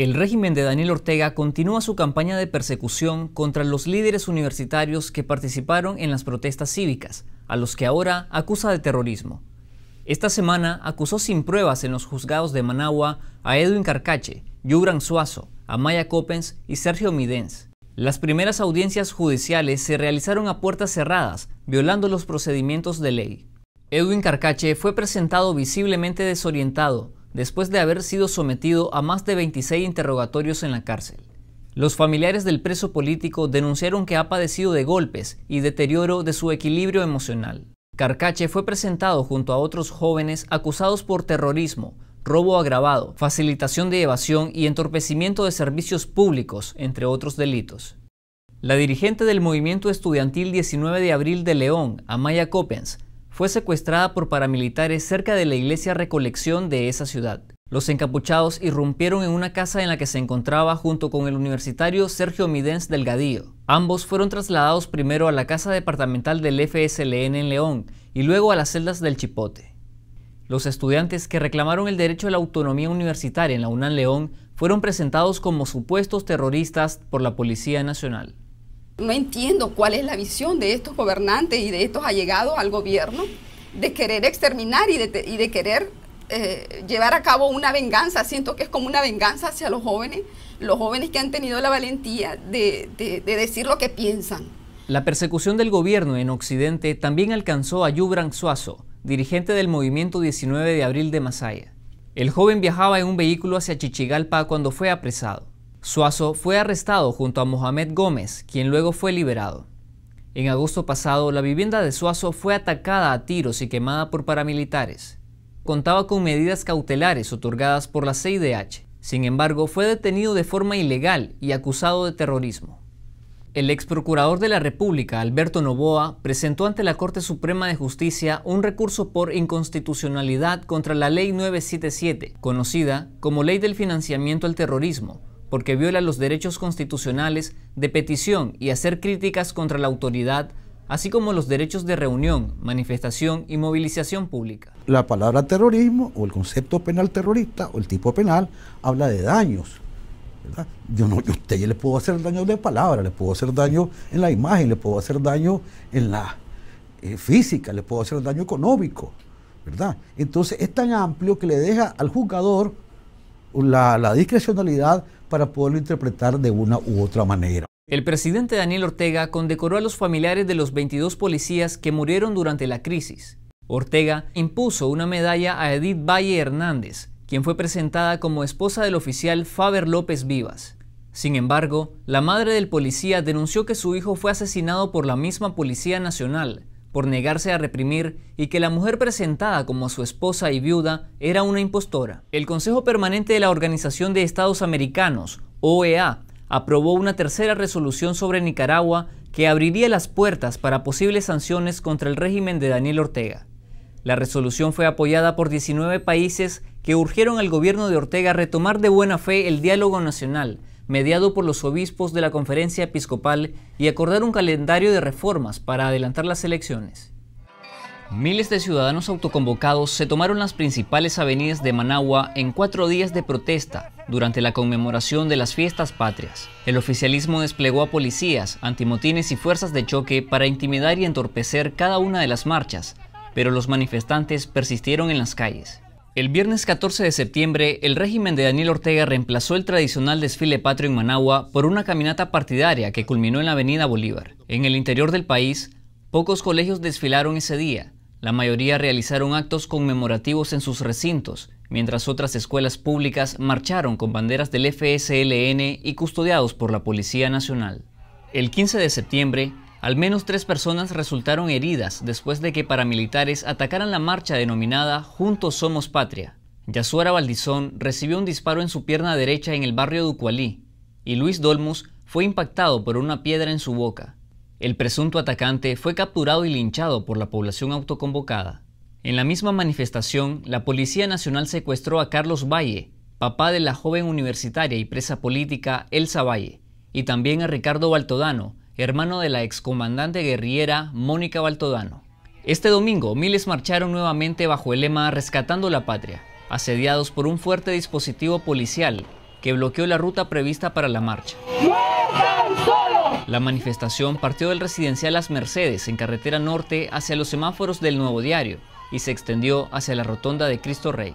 El régimen de Daniel Ortega continúa su campaña de persecución contra los líderes universitarios que participaron en las protestas cívicas, a los que ahora acusa de terrorismo. Esta semana acusó sin pruebas en los juzgados de Managua a Edwin Carcache, Yubran Suazo, Amaya Coppens y Sergio Midens. Las primeras audiencias judiciales se realizaron a puertas cerradas, violando los procedimientos de ley. Edwin Carcache fue presentado visiblemente desorientado, después de haber sido sometido a más de 26 interrogatorios en la cárcel. Los familiares del preso político denunciaron que ha padecido de golpes y deterioro de su equilibrio emocional. Carcache fue presentado junto a otros jóvenes acusados por terrorismo, robo agravado, facilitación de evasión y entorpecimiento de servicios públicos, entre otros delitos. La dirigente del movimiento estudiantil 19 de abril de León, Amaya Coppens, fue secuestrada por paramilitares cerca de la iglesia Recolección de esa ciudad. Los encapuchados irrumpieron en una casa en la que se encontraba junto con el universitario Sergio Midens Delgadillo. Ambos fueron trasladados primero a la casa departamental del FSLN en León y luego a las celdas del Chipote. Los estudiantes que reclamaron el derecho a la autonomía universitaria en la UNAM León fueron presentados como supuestos terroristas por la Policía Nacional no entiendo cuál es la visión de estos gobernantes y de estos allegados al gobierno de querer exterminar y de, querer eh, llevar a cabo una venganza. Siento que es como una venganza hacia los jóvenes, los jóvenes que han tenido la valentía de, de decir lo que piensan. La persecución del gobierno en Occidente también alcanzó a Yubran Suazo, dirigente del movimiento 19 de abril de Masaya. El joven viajaba en un vehículo hacia Chichigalpa cuando fue apresado. Suazo fue arrestado junto a Mohamed Gómez, quien luego fue liberado. En agosto pasado, la vivienda de Suazo fue atacada a tiros y quemada por paramilitares. Contaba con medidas cautelares otorgadas por la CIDH. Sin embargo, fue detenido de forma ilegal y acusado de terrorismo. El exprocurador de la República, Alberto Novoa, presentó ante la Corte Suprema de Justicia un recurso por inconstitucionalidad contra la Ley 977, conocida como Ley del Financiamiento al Terrorismo, porque viola los derechos constitucionales de petición y hacer críticas contra la autoridad, así como los derechos de reunión, manifestación y movilización pública. La palabra terrorismo o el concepto penal terrorista o el tipo penal habla de daños. Yo no, usted ya le puedo hacer daño de palabra, le puedo hacer daño en la imagen, le puedo hacer daño en la eh, física, le puedo hacer daño económico, ¿verdad? Entonces es tan amplio que le deja al juzgador la discrecionalidad para poderlo interpretar de una u otra manera. El presidente Daniel Ortega condecoró a los familiares de los 22 policías que murieron durante la crisis. Ortega impuso una medalla a Edith Valle Hernández, quien fue presentada como esposa del oficial Faber López Vivas. Sin embargo, la madre del policía denunció que su hijo fue asesinado por la misma Policía Nacional, por negarse a reprimir y que la mujer presentada como su esposa y viuda era una impostora. El Consejo Permanente de la Organización de Estados Americanos, OEA, aprobó una tercera resolución sobre Nicaragua que abriría las puertas para posibles sanciones contra el régimen de Daniel Ortega. La resolución fue apoyada por 19 países que urgieron al gobierno de Ortega retomar de buena fe el diálogo nacional mediado por los obispos de la conferencia episcopal, y acordar un calendario de reformas para adelantar las elecciones. Miles de ciudadanos autoconvocados se tomaron las principales avenidas de Managua en cuatro días de protesta durante la conmemoración de las fiestas patrias. El oficialismo desplegó a policías, antimotines y fuerzas de choque para intimidar y entorpecer cada una de las marchas, pero los manifestantes persistieron en las calles. El viernes 14 de septiembre, el régimen de Daniel Ortega reemplazó el tradicional desfile patrio en Managua por una caminata partidaria que culminó en la Avenida Bolívar. En el interior del país, pocos colegios desfilaron ese día. La mayoría realizaron actos conmemorativos en sus recintos, mientras otras escuelas públicas marcharon con banderas del FSLN y custodiados por la Policía Nacional. El 15 de septiembre, al menos tres personas resultaron heridas después de que paramilitares atacaran la marcha denominada Juntos Somos Patria. Yasuara Valdizón recibió un disparo en su pierna derecha en el barrio Ducualí y Luis Dolmus fue impactado por una piedra en su boca. El presunto atacante fue capturado y linchado por la población autoconvocada. En la misma manifestación, la Policía Nacional secuestró a Carlos Valle, papá de la joven universitaria y presa política Elsa Valle, y también a Ricardo Baltodano, hermano de la excomandante guerrillera Mónica Baltodano. Este domingo, miles marcharon nuevamente bajo el lema Rescatando la Patria, asediados por un fuerte dispositivo policial que bloqueó la ruta prevista para la marcha. La manifestación partió del residencial Las Mercedes en carretera norte hacia los semáforos del Nuevo Diario y se extendió hacia la rotonda de Cristo Rey.